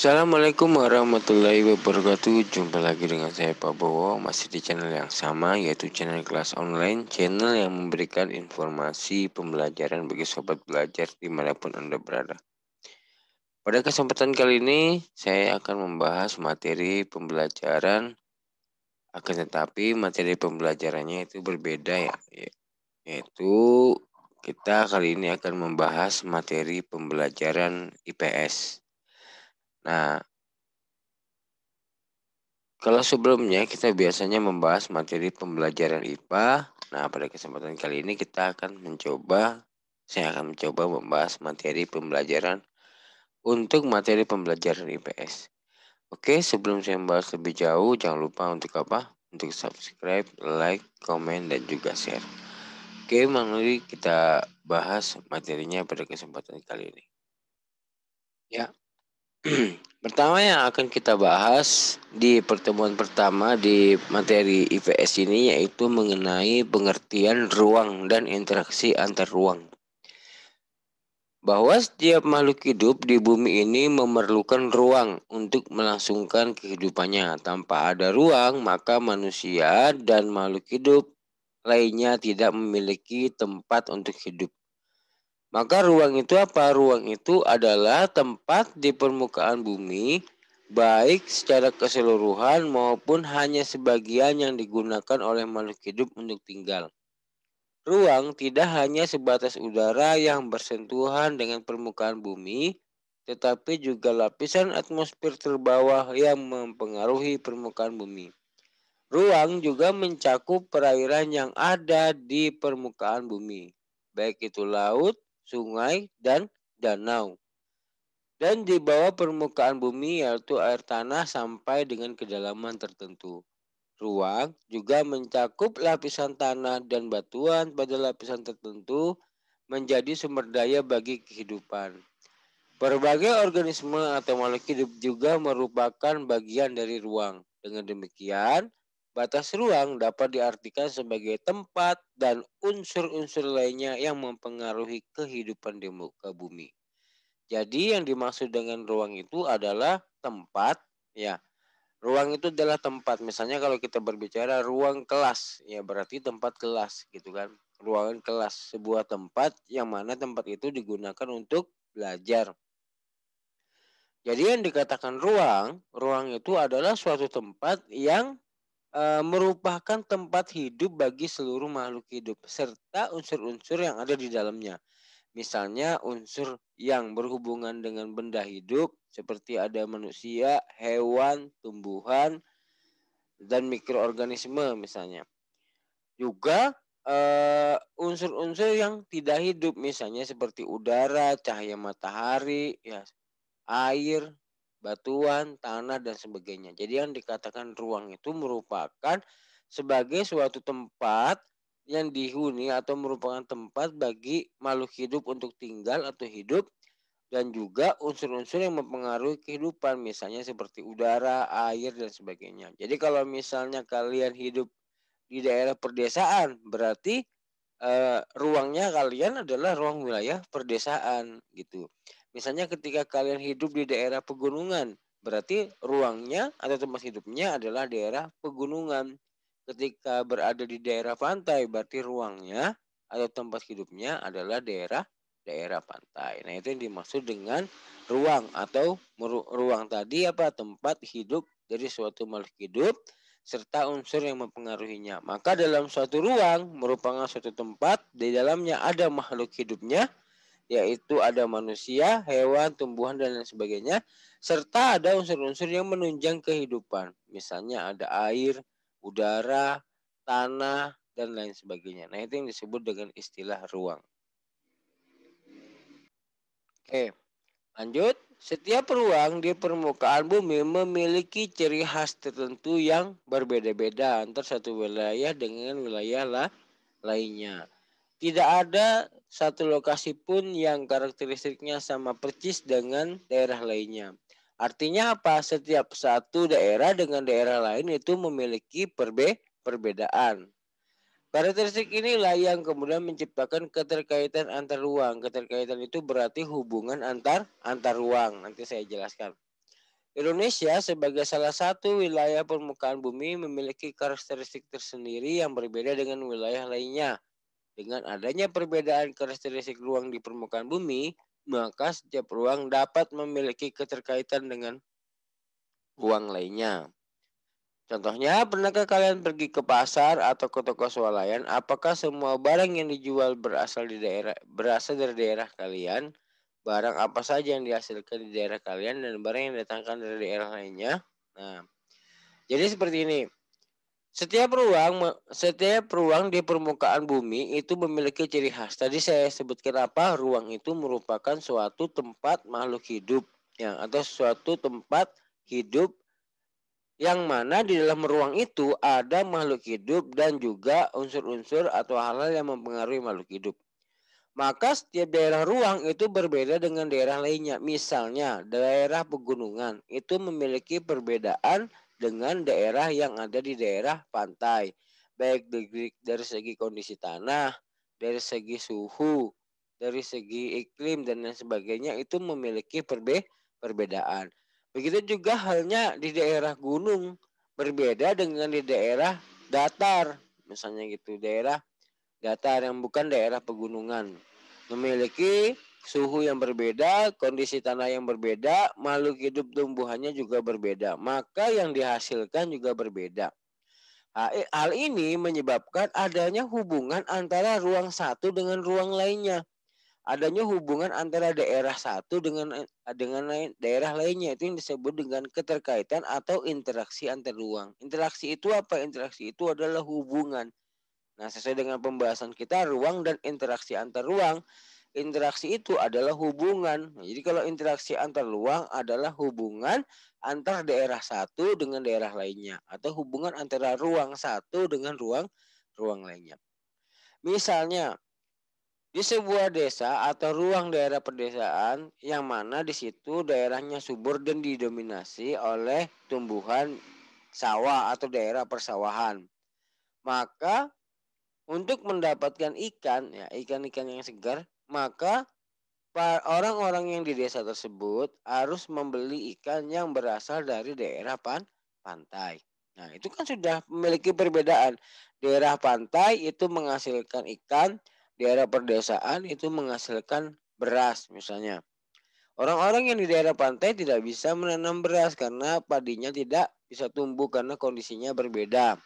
Assalamualaikum warahmatullahi wabarakatuh Jumpa lagi dengan saya Pak Bowo Masih di channel yang sama Yaitu channel kelas online Channel yang memberikan informasi pembelajaran Bagi sobat belajar dimanapun Anda berada Pada kesempatan kali ini Saya akan membahas materi pembelajaran Akan tetapi materi pembelajarannya itu berbeda ya, ya Yaitu kita kali ini akan membahas materi pembelajaran IPS Nah, kalau sebelumnya kita biasanya membahas materi pembelajaran IPA, nah pada kesempatan kali ini kita akan mencoba, saya akan mencoba membahas materi pembelajaran untuk materi pembelajaran IPS. Oke, sebelum saya membahas lebih jauh, jangan lupa untuk apa? Untuk subscribe, like, komen, dan juga share. Oke, mari kita bahas materinya pada kesempatan kali ini. Ya, pertama yang akan kita bahas di pertemuan pertama di materi IPS ini yaitu mengenai pengertian ruang dan interaksi antar ruang. Bahwa setiap makhluk hidup di bumi ini memerlukan ruang untuk melangsungkan kehidupannya. Tanpa ada ruang, maka manusia dan makhluk hidup lainnya tidak memiliki tempat untuk hidup. Maka ruang itu apa? Ruang itu adalah tempat di permukaan bumi baik secara keseluruhan maupun hanya sebagian yang digunakan oleh makhluk hidup untuk tinggal. Ruang tidak hanya sebatas udara yang bersentuhan dengan permukaan bumi, tetapi juga lapisan atmosfer terbawah yang mempengaruhi permukaan bumi. Ruang juga mencakup perairan yang ada di permukaan bumi, baik itu laut, sungai, dan danau. Dan di bawah permukaan bumi yaitu air tanah sampai dengan kedalaman tertentu. Ruang juga mencakup lapisan tanah dan batuan pada lapisan tertentu menjadi sumber daya bagi kehidupan. Berbagai organisme atau makhluk hidup juga merupakan bagian dari ruang. Dengan demikian, Batas ruang dapat diartikan sebagai tempat dan unsur-unsur lainnya yang mempengaruhi kehidupan di muka bumi. Jadi yang dimaksud dengan ruang itu adalah tempat, ya. Ruang itu adalah tempat. Misalnya kalau kita berbicara ruang kelas, ya berarti tempat kelas gitu kan. Ruangan kelas sebuah tempat yang mana tempat itu digunakan untuk belajar. Jadi yang dikatakan ruang, ruang itu adalah suatu tempat yang Eh, merupakan tempat hidup bagi seluruh makhluk hidup serta unsur-unsur yang ada di dalamnya. Misalnya unsur yang berhubungan dengan benda hidup seperti ada manusia, hewan, tumbuhan dan mikroorganisme misalnya. Juga eh, unsur-unsur uh, yang tidak hidup misalnya seperti udara, cahaya matahari, ya air, batuan, tanah dan sebagainya. Jadi yang dikatakan ruang itu merupakan sebagai suatu tempat yang dihuni atau merupakan tempat bagi makhluk hidup untuk tinggal atau hidup dan juga unsur-unsur yang mempengaruhi kehidupan misalnya seperti udara, air dan sebagainya. Jadi kalau misalnya kalian hidup di daerah perdesaan berarti eh, ruangnya kalian adalah ruang wilayah perdesaan gitu. Misalnya ketika kalian hidup di daerah pegunungan, berarti ruangnya atau tempat hidupnya adalah daerah pegunungan. Ketika berada di daerah pantai, berarti ruangnya atau tempat hidupnya adalah daerah daerah pantai. Nah, itu yang dimaksud dengan ruang atau ruang tadi apa tempat hidup dari suatu makhluk hidup serta unsur yang mempengaruhinya. Maka dalam suatu ruang merupakan suatu tempat di dalamnya ada makhluk hidupnya yaitu ada manusia, hewan, tumbuhan, dan lain sebagainya, serta ada unsur-unsur yang menunjang kehidupan. Misalnya ada air, udara, tanah, dan lain sebagainya. Nah, itu yang disebut dengan istilah ruang. Oke, lanjut. Setiap ruang di permukaan bumi memiliki ciri khas tertentu yang berbeda-beda antar satu wilayah dengan wilayah lainnya. Tidak ada satu lokasi pun yang karakteristiknya sama persis dengan daerah lainnya. Artinya apa? Setiap satu daerah dengan daerah lain itu memiliki perbe perbedaan. Karakteristik inilah yang kemudian menciptakan keterkaitan antar ruang. Keterkaitan itu berarti hubungan antar antar ruang. Nanti saya jelaskan. Indonesia sebagai salah satu wilayah permukaan bumi memiliki karakteristik tersendiri yang berbeda dengan wilayah lainnya. Dengan adanya perbedaan karakteristik ruang di permukaan bumi, maka setiap ruang dapat memiliki keterkaitan dengan ruang lainnya. Contohnya, pernahkah kalian pergi ke pasar atau ke toko swalayan? Apakah semua barang yang dijual berasal di daerah berasal dari daerah kalian? Barang apa saja yang dihasilkan di daerah kalian dan barang yang datangkan dari daerah lainnya? Nah, jadi seperti ini. Setiap ruang setiap ruang di permukaan bumi itu memiliki ciri khas. Tadi saya sebutkan apa? Ruang itu merupakan suatu tempat makhluk hidup ya atau suatu tempat hidup yang mana di dalam ruang itu ada makhluk hidup dan juga unsur-unsur atau hal-hal yang mempengaruhi makhluk hidup. Maka setiap daerah ruang itu berbeda dengan daerah lainnya. Misalnya daerah pegunungan itu memiliki perbedaan dengan daerah yang ada di daerah pantai, baik dari, segi kondisi tanah, dari segi suhu, dari segi iklim dan lain sebagainya itu memiliki perbe perbedaan. Begitu juga halnya di daerah gunung berbeda dengan di daerah datar, misalnya gitu daerah datar yang bukan daerah pegunungan memiliki suhu yang berbeda, kondisi tanah yang berbeda, makhluk hidup tumbuhannya juga berbeda. Maka yang dihasilkan juga berbeda. Eh, hal ini menyebabkan adanya hubungan antara ruang satu dengan ruang lainnya. Adanya hubungan antara daerah satu dengan eh, dengan lain, daerah lainnya itu yang disebut dengan keterkaitan atau interaksi antar ruang. Interaksi itu apa? Interaksi itu adalah hubungan. Nah, sesuai dengan pembahasan kita ruang dan interaksi antar ruang Interaksi itu adalah hubungan. Nah, jadi kalau interaksi antar ruang adalah hubungan antar daerah satu dengan daerah lainnya atau hubungan antara ruang satu dengan ruang ruang lainnya. Misalnya di sebuah desa atau ruang daerah pedesaan yang mana di situ daerahnya subur dan didominasi oleh tumbuhan sawah atau daerah persawahan. Maka untuk mendapatkan ikan, ya ikan-ikan yang segar, maka orang-orang yang di desa tersebut harus membeli ikan yang berasal dari daerah pan pantai. Nah, itu kan sudah memiliki perbedaan. Daerah pantai itu menghasilkan ikan, daerah perdesaan itu menghasilkan beras misalnya. Orang-orang yang di daerah pantai tidak bisa menanam beras karena padinya tidak bisa tumbuh karena kondisinya berbeda.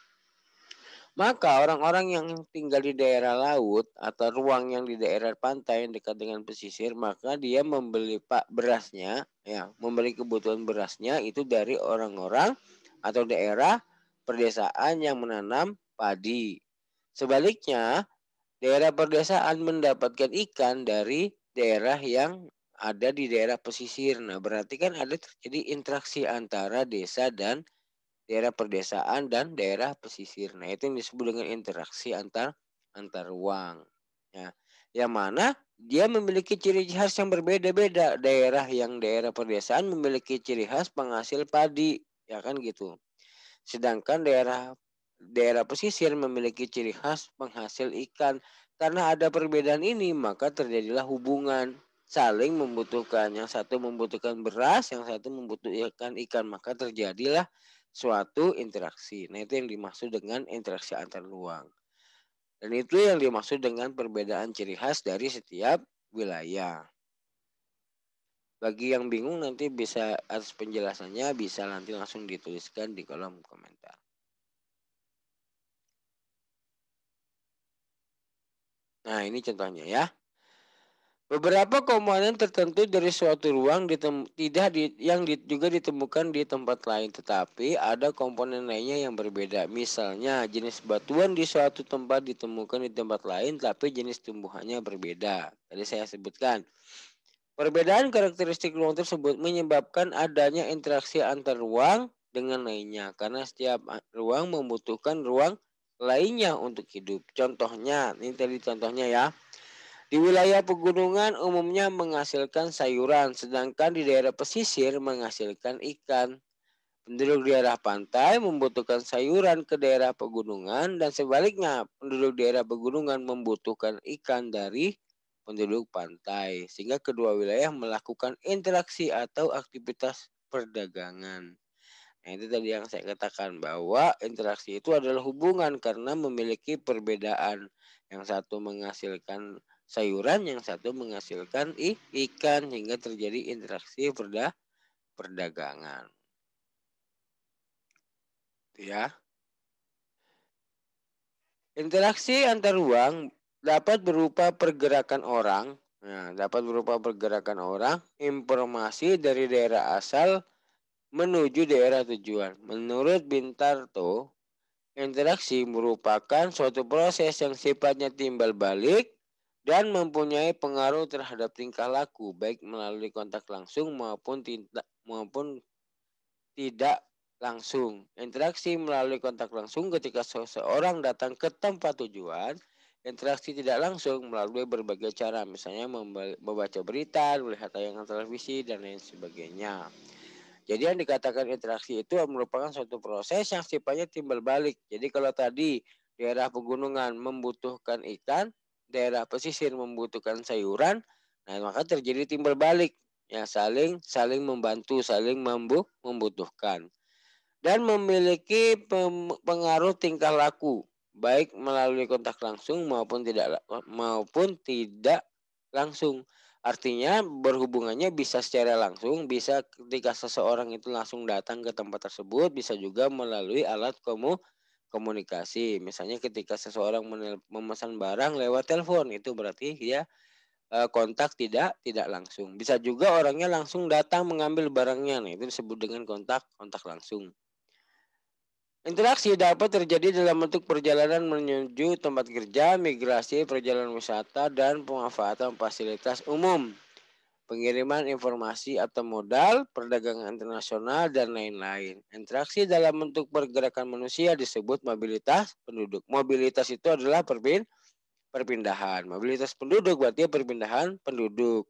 Maka orang-orang yang tinggal di daerah laut atau ruang yang di daerah pantai yang dekat dengan pesisir, maka dia membeli pak berasnya, ya, membeli kebutuhan berasnya itu dari orang-orang atau daerah perdesaan yang menanam padi. Sebaliknya, daerah perdesaan mendapatkan ikan dari daerah yang ada di daerah pesisir. Nah, berarti kan ada terjadi interaksi antara desa dan daerah perdesaan dan daerah pesisir. Nah, itu yang disebut dengan interaksi antar antar ruang. Ya, yang mana dia memiliki ciri khas yang berbeda-beda. Daerah yang daerah perdesaan memiliki ciri khas penghasil padi, ya kan gitu. Sedangkan daerah daerah pesisir memiliki ciri khas penghasil ikan. Karena ada perbedaan ini, maka terjadilah hubungan saling membutuhkan. Yang satu membutuhkan beras, yang satu membutuhkan ikan, maka terjadilah suatu interaksi. Nah, itu yang dimaksud dengan interaksi antar ruang. Dan itu yang dimaksud dengan perbedaan ciri khas dari setiap wilayah. Bagi yang bingung nanti bisa atas penjelasannya bisa nanti langsung dituliskan di kolom komentar. Nah, ini contohnya ya. Beberapa komponen tertentu dari suatu ruang ditem, tidak di, yang di, juga ditemukan di tempat lain, tetapi ada komponen lainnya yang berbeda. Misalnya, jenis batuan di suatu tempat ditemukan di tempat lain, tapi jenis tumbuhannya berbeda. Tadi saya sebutkan. Perbedaan karakteristik ruang tersebut menyebabkan adanya interaksi antar ruang dengan lainnya, karena setiap ruang membutuhkan ruang lainnya untuk hidup. Contohnya, ini tadi contohnya ya. Di wilayah pegunungan umumnya menghasilkan sayuran, sedangkan di daerah pesisir menghasilkan ikan. Penduduk di daerah pantai membutuhkan sayuran ke daerah pegunungan dan sebaliknya penduduk di daerah pegunungan membutuhkan ikan dari penduduk pantai sehingga kedua wilayah melakukan interaksi atau aktivitas perdagangan. Nah, itu tadi yang saya katakan bahwa interaksi itu adalah hubungan karena memiliki perbedaan. Yang satu menghasilkan sayuran, yang satu menghasilkan ikan hingga terjadi interaksi perda perdagangan. Ya. Interaksi antar ruang dapat berupa pergerakan orang, nah, dapat berupa pergerakan orang, informasi dari daerah asal menuju daerah tujuan. Menurut Bintarto, interaksi merupakan suatu proses yang sifatnya timbal balik dan mempunyai pengaruh terhadap tingkah laku baik melalui kontak langsung maupun tidak maupun tidak langsung. Interaksi melalui kontak langsung ketika seseorang datang ke tempat tujuan, interaksi tidak langsung melalui berbagai cara misalnya membaca berita, melihat tayangan televisi dan lain sebagainya. Jadi yang dikatakan interaksi itu merupakan suatu proses yang sifatnya timbal balik. Jadi kalau tadi daerah pegunungan membutuhkan ikan, daerah pesisir membutuhkan sayuran, nah maka terjadi timbal balik ya saling saling membantu, saling membu membutuhkan dan memiliki pengaruh tingkah laku baik melalui kontak langsung maupun tidak maupun tidak langsung. Artinya berhubungannya bisa secara langsung, bisa ketika seseorang itu langsung datang ke tempat tersebut, bisa juga melalui alat komunikasi komunikasi. Misalnya ketika seseorang memesan barang lewat telepon itu berarti dia eh, kontak tidak tidak langsung. Bisa juga orangnya langsung datang mengambil barangnya. Nah, itu disebut dengan kontak kontak langsung. Interaksi dapat terjadi dalam bentuk perjalanan menuju tempat kerja, migrasi, perjalanan wisata, dan pemanfaatan fasilitas umum pengiriman informasi atau modal, perdagangan internasional, dan lain-lain. Interaksi dalam bentuk pergerakan manusia disebut mobilitas penduduk. Mobilitas itu adalah perpindahan. Mobilitas penduduk berarti perpindahan penduduk.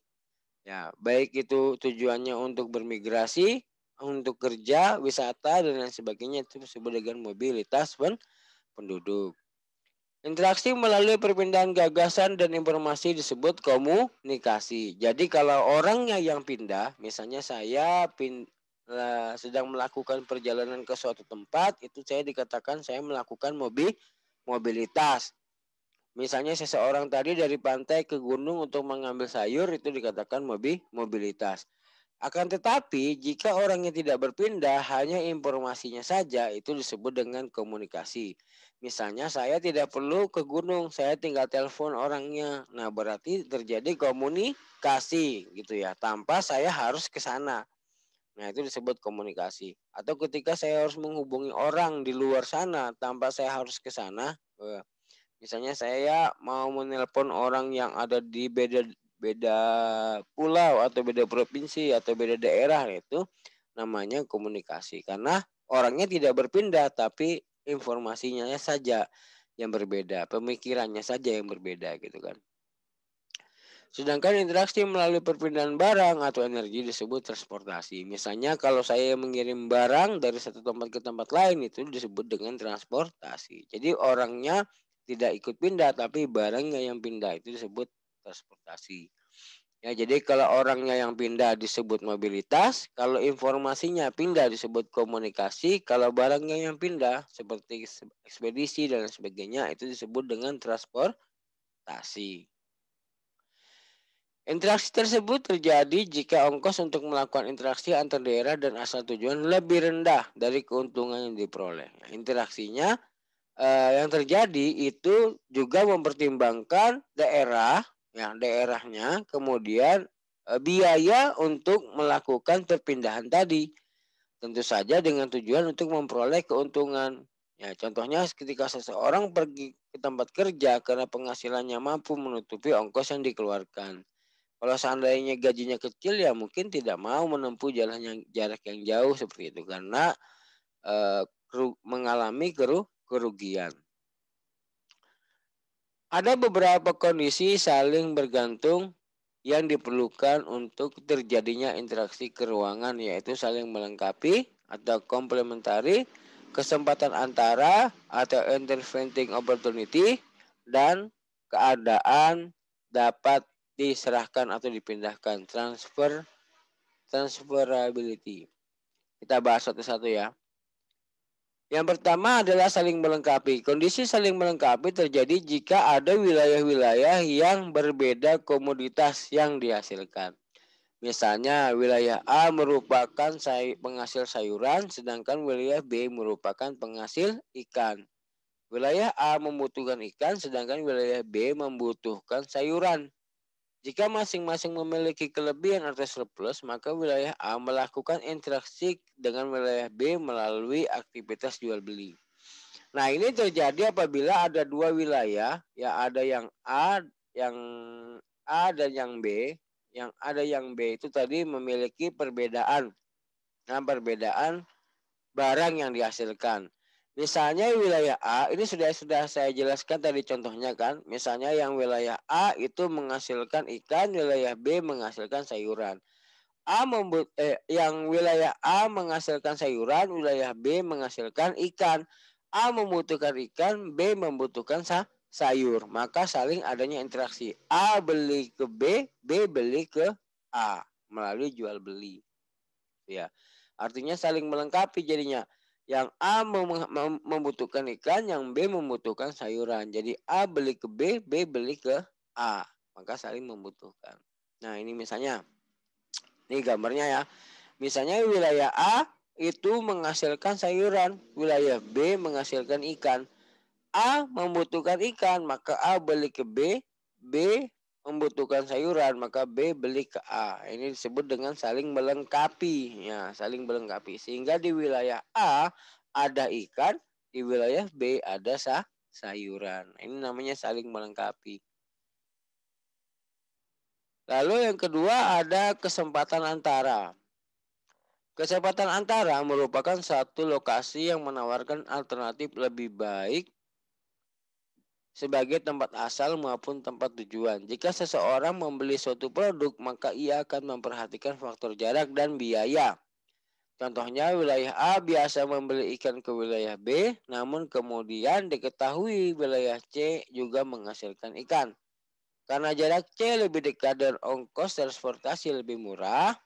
Ya, baik itu tujuannya untuk bermigrasi, untuk kerja, wisata, dan lain sebagainya itu disebut dengan mobilitas pen penduduk. Interaksi melalui perpindahan gagasan dan informasi disebut komunikasi. Jadi kalau orangnya yang pindah, misalnya saya pin, uh, sedang melakukan perjalanan ke suatu tempat, itu saya dikatakan saya melakukan mobi mobilitas. Misalnya seseorang tadi dari pantai ke gunung untuk mengambil sayur itu dikatakan mobi mobilitas. Akan tetapi, jika orangnya tidak berpindah, hanya informasinya saja itu disebut dengan komunikasi. Misalnya saya tidak perlu ke gunung, saya tinggal telepon orangnya. Nah, berarti terjadi komunikasi gitu ya, tanpa saya harus ke sana. Nah, itu disebut komunikasi. Atau ketika saya harus menghubungi orang di luar sana tanpa saya harus ke sana, eh, misalnya saya mau menelpon orang yang ada di beda beda pulau atau beda provinsi atau beda daerah itu namanya komunikasi karena orangnya tidak berpindah tapi informasinya saja yang berbeda, pemikirannya saja yang berbeda gitu kan. Sedangkan interaksi melalui perpindahan barang atau energi disebut transportasi. Misalnya kalau saya mengirim barang dari satu tempat ke tempat lain itu disebut dengan transportasi. Jadi orangnya tidak ikut pindah tapi barangnya yang pindah itu disebut transportasi. Ya, jadi kalau orangnya yang pindah disebut mobilitas, kalau informasinya pindah disebut komunikasi, kalau barangnya yang pindah seperti ekspedisi dan sebagainya itu disebut dengan transportasi. Interaksi tersebut terjadi jika ongkos untuk melakukan interaksi antar daerah dan asal tujuan lebih rendah dari keuntungan yang diperoleh. Nah, interaksinya eh, yang terjadi itu juga mempertimbangkan daerah ya daerahnya kemudian eh, biaya untuk melakukan perpindahan tadi tentu saja dengan tujuan untuk memperoleh keuntungan ya contohnya ketika seseorang pergi ke tempat kerja karena penghasilannya mampu menutupi ongkos yang dikeluarkan kalau seandainya gajinya kecil ya mungkin tidak mau menempuh jalan yang jarak yang jauh seperti itu karena eh, mengalami kerugian ada beberapa kondisi saling bergantung yang diperlukan untuk terjadinya interaksi keruangan yaitu saling melengkapi atau komplementari kesempatan antara atau interventing opportunity dan keadaan dapat diserahkan atau dipindahkan transfer transferability. Kita bahas satu-satu ya. Yang pertama adalah saling melengkapi. Kondisi saling melengkapi terjadi jika ada wilayah-wilayah yang berbeda komoditas yang dihasilkan. Misalnya wilayah A merupakan say penghasil sayuran, sedangkan wilayah B merupakan penghasil ikan. Wilayah A membutuhkan ikan, sedangkan wilayah B membutuhkan sayuran. Jika masing-masing memiliki kelebihan atau surplus, maka wilayah A melakukan interaksi dengan wilayah B melalui aktivitas jual beli. Nah, ini terjadi apabila ada dua wilayah, ya ada yang A, yang A dan yang B, yang A dan yang B itu tadi memiliki perbedaan. Nah, perbedaan barang yang dihasilkan. Misalnya wilayah A, ini sudah sudah saya jelaskan tadi contohnya kan. Misalnya yang wilayah A itu menghasilkan ikan, wilayah B menghasilkan sayuran. A membuat eh, yang wilayah A menghasilkan sayuran, wilayah B menghasilkan ikan. A membutuhkan ikan, B membutuhkan sa sayur. Maka saling adanya interaksi. A beli ke B, B beli ke A melalui jual beli. Ya. Artinya saling melengkapi jadinya. Yang A membutuhkan ikan, yang B membutuhkan sayuran. Jadi A beli ke B, B beli ke A. Maka saling membutuhkan. Nah ini misalnya, ini gambarnya ya. Misalnya wilayah A itu menghasilkan sayuran, wilayah B menghasilkan ikan. A membutuhkan ikan, maka A beli ke B, B membutuhkan sayuran maka B beli ke A. Ini disebut dengan saling melengkapi ya, saling melengkapi. Sehingga di wilayah A ada ikan, di wilayah B ada sa sayuran. Ini namanya saling melengkapi. Lalu yang kedua ada kesempatan antara. Kesempatan antara merupakan satu lokasi yang menawarkan alternatif lebih baik sebagai tempat asal maupun tempat tujuan. Jika seseorang membeli suatu produk, maka ia akan memperhatikan faktor jarak dan biaya. Contohnya wilayah A biasa membeli ikan ke wilayah B, namun kemudian diketahui wilayah C juga menghasilkan ikan. Karena jarak C lebih dekat dan ongkos transportasi lebih murah,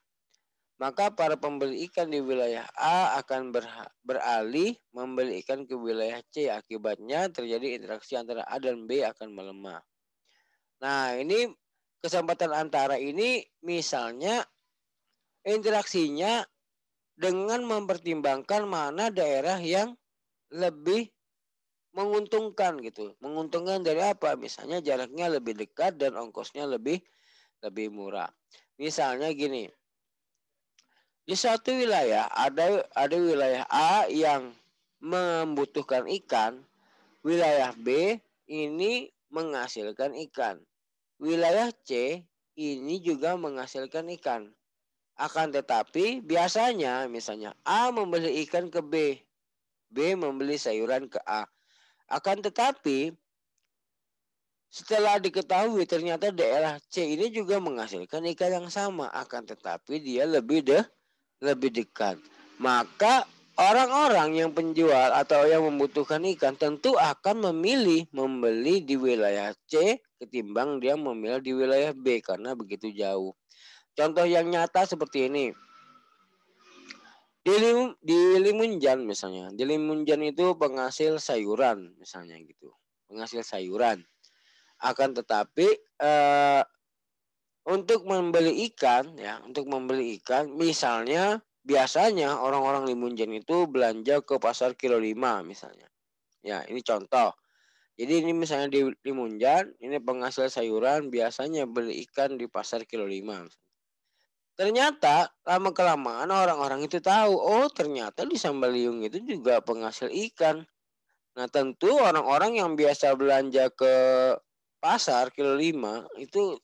maka para pembeli ikan di wilayah A akan beralih membeli ikan ke wilayah C. Akibatnya terjadi interaksi antara A dan B akan melemah. Nah, ini kesempatan antara ini misalnya interaksinya dengan mempertimbangkan mana daerah yang lebih menguntungkan gitu. Menguntungkan dari apa? Misalnya jaraknya lebih dekat dan ongkosnya lebih lebih murah. Misalnya gini, di satu wilayah ada ada wilayah A yang membutuhkan ikan, wilayah B ini menghasilkan ikan. Wilayah C ini juga menghasilkan ikan. Akan tetapi biasanya misalnya A membeli ikan ke B, B membeli sayuran ke A. Akan tetapi setelah diketahui ternyata daerah C ini juga menghasilkan ikan yang sama, akan tetapi dia lebih de lebih dekat. Maka orang-orang yang penjual atau yang membutuhkan ikan tentu akan memilih membeli di wilayah C ketimbang dia memilih di wilayah B karena begitu jauh. Contoh yang nyata seperti ini. Di, lim, di Limunjan misalnya. Di Limunjan itu penghasil sayuran misalnya gitu. Penghasil sayuran. Akan tetapi eh, untuk membeli ikan ya untuk membeli ikan misalnya biasanya orang-orang limunjen itu belanja ke pasar kilo 5 misalnya ya ini contoh jadi ini misalnya di limunjan ini penghasil sayuran biasanya beli ikan di pasar kilo 5 ternyata lama kelamaan orang-orang itu tahu oh ternyata di Sambaliung itu juga penghasil ikan Nah tentu orang-orang yang biasa belanja ke pasar kilo 5 itu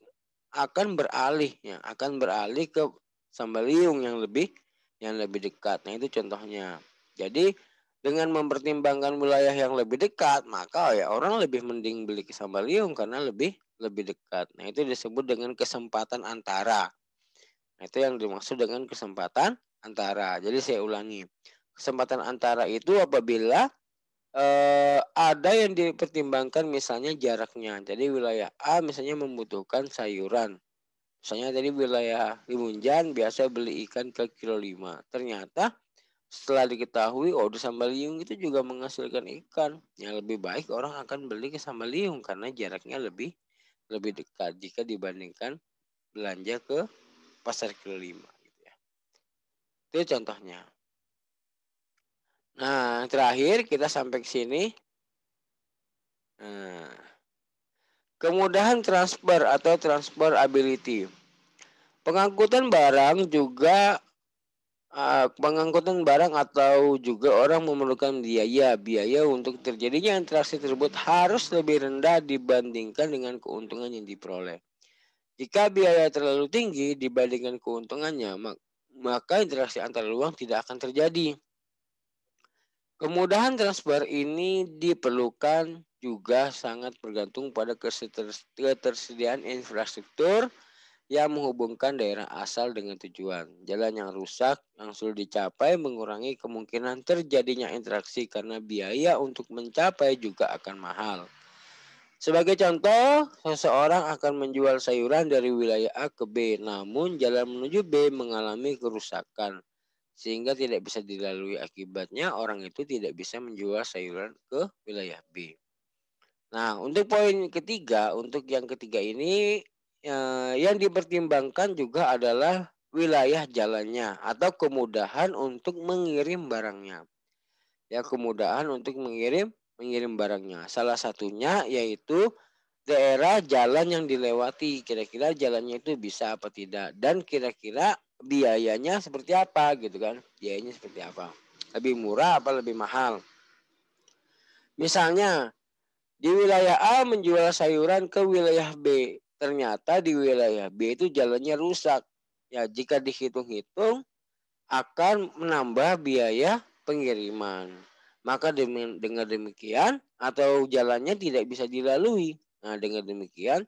akan beralih ya, akan beralih ke sambaliung yang lebih yang lebih dekat. Nah, itu contohnya. Jadi dengan mempertimbangkan wilayah yang lebih dekat, maka ya orang lebih mending beli ke Sambaliung karena lebih lebih dekat. Nah, itu disebut dengan kesempatan antara. Nah, itu yang dimaksud dengan kesempatan antara. Jadi saya ulangi. Kesempatan antara itu apabila Uh, ada yang dipertimbangkan misalnya jaraknya. Jadi wilayah A misalnya membutuhkan sayuran. Misalnya tadi wilayah Limunjan biasa beli ikan ke kilo lima. Ternyata setelah diketahui oh di Sambaliung itu juga menghasilkan ikan. Yang lebih baik orang akan beli ke Sambaliung karena jaraknya lebih lebih dekat jika dibandingkan belanja ke pasar kilo lima. gitu ya. Itu contohnya. Nah, terakhir kita sampai ke sini. Nah, kemudahan transfer atau transfer ability. Pengangkutan barang juga uh, pengangkutan barang atau juga orang memerlukan biaya. Biaya untuk terjadinya interaksi tersebut harus lebih rendah dibandingkan dengan keuntungan yang diperoleh. Jika biaya terlalu tinggi dibandingkan keuntungannya, maka interaksi antar ruang tidak akan terjadi. Kemudahan transfer ini diperlukan juga sangat bergantung pada ketersediaan infrastruktur yang menghubungkan daerah asal dengan tujuan. Jalan yang rusak langsung dicapai mengurangi kemungkinan terjadinya interaksi karena biaya untuk mencapai juga akan mahal. Sebagai contoh, seseorang akan menjual sayuran dari wilayah A ke B, namun jalan menuju B mengalami kerusakan sehingga tidak bisa dilalui akibatnya orang itu tidak bisa menjual sayuran ke wilayah B. Nah, untuk poin ketiga, untuk yang ketiga ini eh, yang dipertimbangkan juga adalah wilayah jalannya atau kemudahan untuk mengirim barangnya. Ya, kemudahan untuk mengirim mengirim barangnya. Salah satunya yaitu daerah jalan yang dilewati. Kira-kira jalannya itu bisa apa tidak dan kira-kira biayanya seperti apa gitu kan biayanya seperti apa lebih murah apa lebih mahal misalnya di wilayah A menjual sayuran ke wilayah B ternyata di wilayah B itu jalannya rusak ya jika dihitung-hitung akan menambah biaya pengiriman maka dengan demikian atau jalannya tidak bisa dilalui nah dengan demikian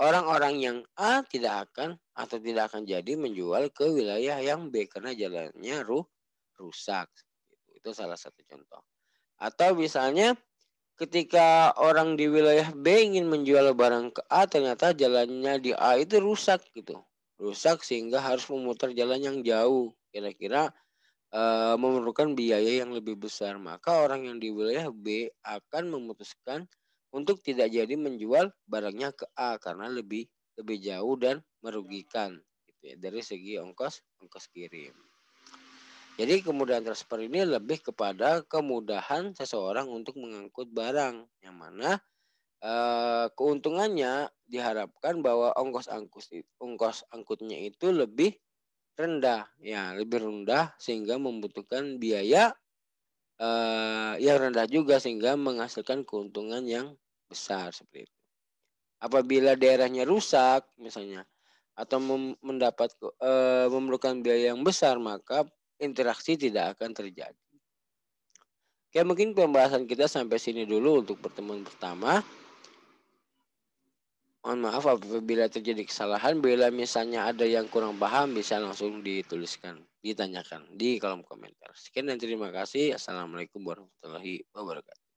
orang-orang yang A tidak akan atau tidak akan jadi menjual ke wilayah yang B karena jalannya ruh rusak. Itu salah satu contoh. Atau misalnya ketika orang di wilayah B ingin menjual barang ke A ternyata jalannya di A itu rusak gitu. Rusak sehingga harus memutar jalan yang jauh. Kira-kira e, memerlukan biaya yang lebih besar. Maka orang yang di wilayah B akan memutuskan untuk tidak jadi menjual barangnya ke A karena lebih lebih jauh dan merugikan gitu ya, dari segi ongkos ongkos kirim. Jadi kemudahan transfer ini lebih kepada kemudahan seseorang untuk mengangkut barang yang mana e, keuntungannya diharapkan bahwa ongkos angkut ongkos angkutnya itu lebih rendah ya lebih rendah sehingga membutuhkan biaya uh, yang rendah juga sehingga menghasilkan keuntungan yang besar seperti itu. Apabila daerahnya rusak misalnya atau mendapat uh, memerlukan biaya yang besar maka interaksi tidak akan terjadi. Oke, mungkin pembahasan kita sampai sini dulu untuk pertemuan pertama. Mohon maaf apabila terjadi kesalahan, bila misalnya ada yang kurang paham bisa langsung dituliskan ditanyakan di kolom komentar. Sekian dan terima kasih. Assalamualaikum warahmatullahi wabarakatuh.